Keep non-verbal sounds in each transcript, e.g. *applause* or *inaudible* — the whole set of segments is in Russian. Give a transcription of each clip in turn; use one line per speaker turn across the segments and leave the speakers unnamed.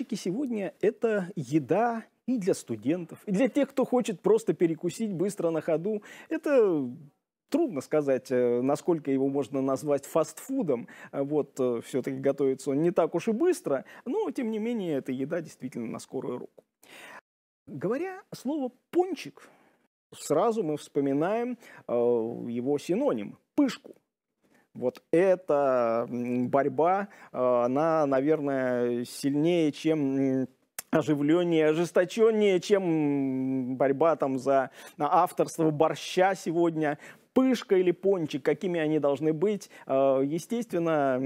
ресторанчики сегодня – это еда и для студентов, и для тех, кто хочет просто перекусить быстро на ходу. Это Трудно сказать, э, насколько его можно назвать фастфудом. А вот, э, все-таки готовится он не так уж и быстро, но, тем не менее, это еда действительно на скорую руку. Говоря слово «пончик», сразу мы вспоминаем э, его синоним – пышку. Вот эта борьба, э, она, наверное, сильнее, чем оживленнее, ожесточеннее, чем борьба там за авторство борща сегодня, пышка или пончик, какими они должны быть. Э, естественно,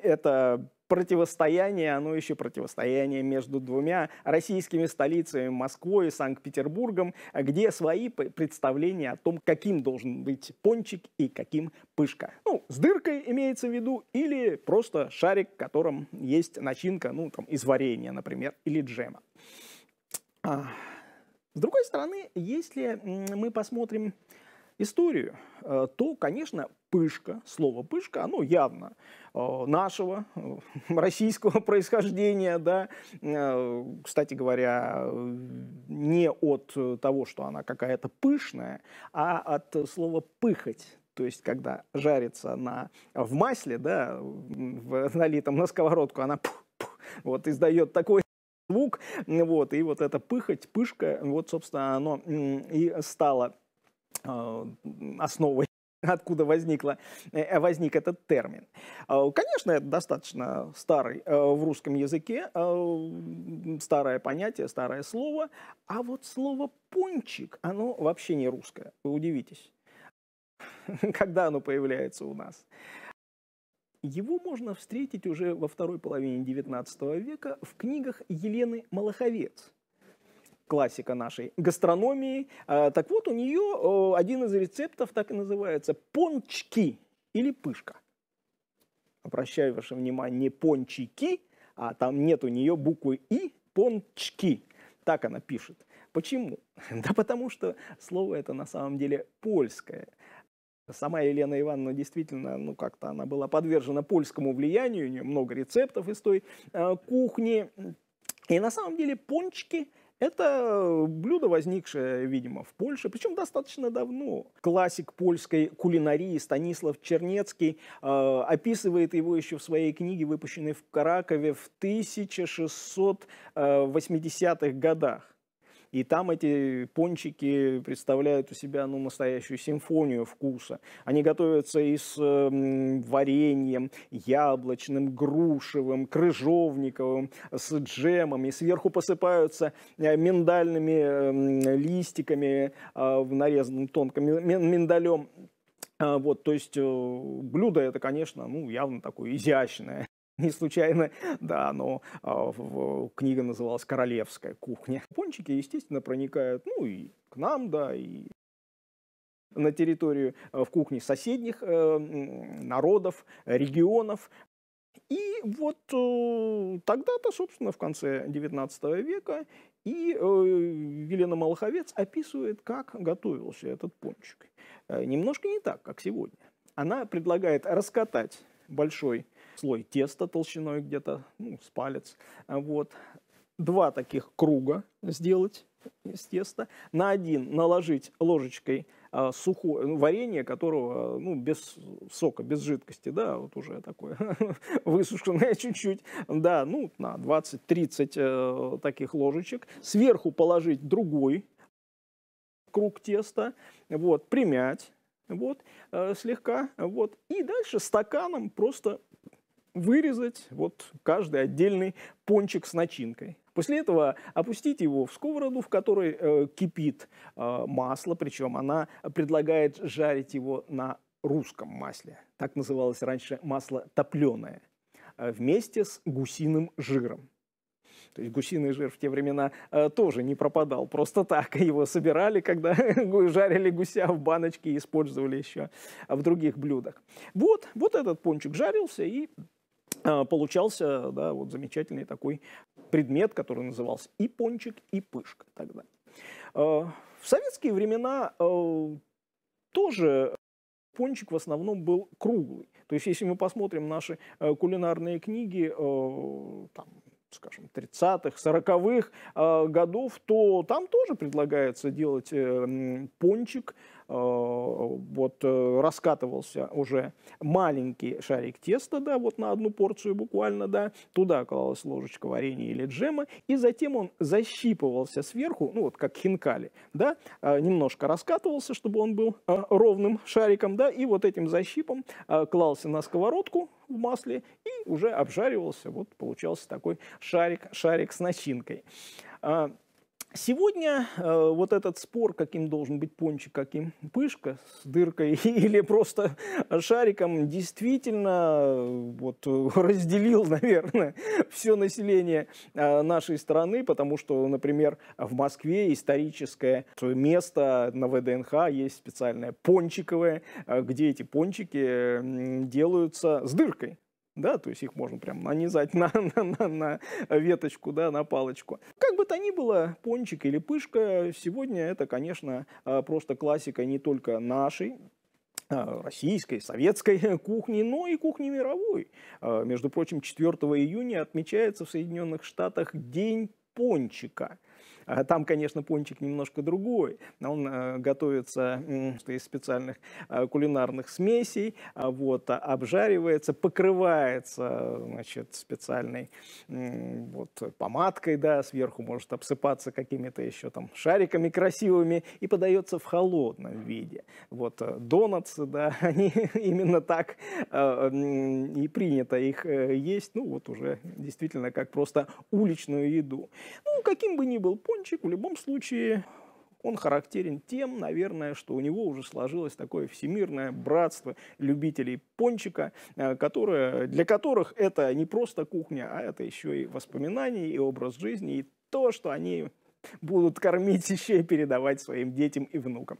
это противостояние, оно еще противостояние между двумя российскими столицами Москвой и Санкт-Петербургом, где свои представления о том, каким должен быть пончик и каким пышка. Ну, с дыркой имеется в виду, или просто шарик, в котором есть начинка, ну, там, из варенья, например, или джема. А, с другой стороны, если мы посмотрим историю, э, то, конечно, пышка, слово пышка, оно явно э, нашего э, *laughs* российского происхождения, да, кстати говоря, не от того, что она какая-то пышная, а от слова пыхать, то есть когда жарится на, в масле, да, в, налитом на сковородку, она пух, вот издает такой звук, вот, и вот эта пыхать, пышка, вот, собственно, оно и стало а, основой *laughs* откуда возникла, э, возник этот термин. А, конечно, это достаточно старый э, в русском языке, э, старое понятие, старое слово, а вот слово «пончик», оно вообще не русское, вы удивитесь, *laughs* когда оно появляется у нас. Его можно встретить уже во второй половине XIX века в книгах Елены Малаховец – классика нашей гастрономии. А, так вот, у нее один из рецептов так и называется – пончики или пышка. Обращаю ваше внимание, не пончики, а там нет у нее буквы «и», пончики. Так она пишет. Почему? *laughs* Да потому что слово это на самом деле польское. Сама Елена Ивановна действительно, ну как-то она была подвержена польскому влиянию, у нее много рецептов из той э, кухни. И на самом деле пончики это блюдо, возникшее, видимо, в Польше, причем достаточно давно. Классик польской кулинарии Станислав Чернецкий э, описывает его еще в своей книге, выпущенной в Каракове в 1680-х э, годах. И там эти пончики представляют у себя ну, настоящую симфонию вкуса. Они готовятся и с эм, вареньем, яблочным, грушевым, крыжовниковым, с джемом. И сверху посыпаются э, миндальными эм, листиками, э, нарезанным тонким миндалем. Э, вот, то есть э, блюдо это, конечно, ну, явно такое изящное. Не случайно, *laughs* да, но а, книга называлась «Королевская кухня». Пончики, естественно, проникают, ну, и к нам, да, и на территорию э, в кухне соседних э, народов, регионов. И вот э, тогда-то, собственно, в конце XIX века и э, Елена Малаховец описывает, как готовился этот пончик. Немножко не так, как сегодня. Она предлагает раскатать большой слой теста толщиной где-то ну, с палец. Вот. Два таких круга сделать из теста. На один наложить ложечкой а, сухое ну, варенье, которого ну, без сока, без жидкости, да, вот уже такое *laughs* высушенное *laughs* чуть-чуть, да, ну, на 20-30 э, таких ложечек. Сверху положить другой круг теста, вот, примять, вот, э, слегка, вот, и дальше стаканом просто вырезать вот каждый отдельный пончик с начинкой. После этого опустить его в сковороду, в которой э, кипит э, масло, причем она предлагает жарить его на русском масле. Так называлось раньше масло топленое, э, вместе с гусиным жиром. То есть гусиный жир в те времена э, тоже не пропадал просто так. *laughs* Его собирали, когда *laughs* жарили гуся в баночке и использовали еще в других блюдах. Вот, вот этот пончик жарился и а, получался да, вот замечательный такой предмет, который назывался и пончик, и пышка. тогда. А, в советские времена а, тоже пончик в основном был круглый. То есть, если мы посмотрим наши э, кулинарные книги, э, там, скажем, 30-х, 40-х э, годов, то там тоже предлагается делать пончик Э, вот э, раскатывался уже маленький шарик теста, да, вот на одну порцию буквально, да, туда клалась ложечка варенья или джема, и затем он защипывался сверху, ну вот как хинкали, да, э, немножко раскатывался, чтобы он был ровным шариком, да, и вот этим защипом клался на сковородку, в масле и уже обжаривался. Вот получался такой шарик, шарик с начинкой. А, Сегодня э, вот этот спор, каким должен быть пончик, каким пышка с дыркой *laughs* или просто шариком, действительно э, вот, э, разделил, *laughs* наверное, все население э, нашей страны, потому что, например, в Москве историческое место на ВДНХ есть специальное пончиковое, э, где эти пончики делаются с дыркой да, то есть их можно прям нанизать *laughs* на, на, на, на веточку, да, на палочку как бы то ни было, пончик или пышка, сегодня это, конечно, а, просто классика не только нашей а, российской, советской *laughs* кухни, но и кухни мировой. А, между прочим, 4 июня отмечается в Соединенных Штатах День пончика. А там, конечно, пончик немножко другой. А он э, готовится из специальных э, кулинарных смесей, а вот, обжаривается, покрывается значит, специальной вот, помадкой, да, сверху может обсыпаться какими-то еще там шариками красивыми и подается в холодном виде. Вот э, донатсы, да, *laughs* они именно так и принято их есть, ну вот уже действительно как просто уличную еду. Ну, каким бы ни был пончик, балкончик в любом случае он характерен тем, наверное, что у него уже сложилось такое всемирное братство любителей пончика, э, которое для которых это не просто кухня, а это еще и воспоминания, и образ жизни, и то, что они будут кормить *laughs* еще и передавать своим детям и внукам.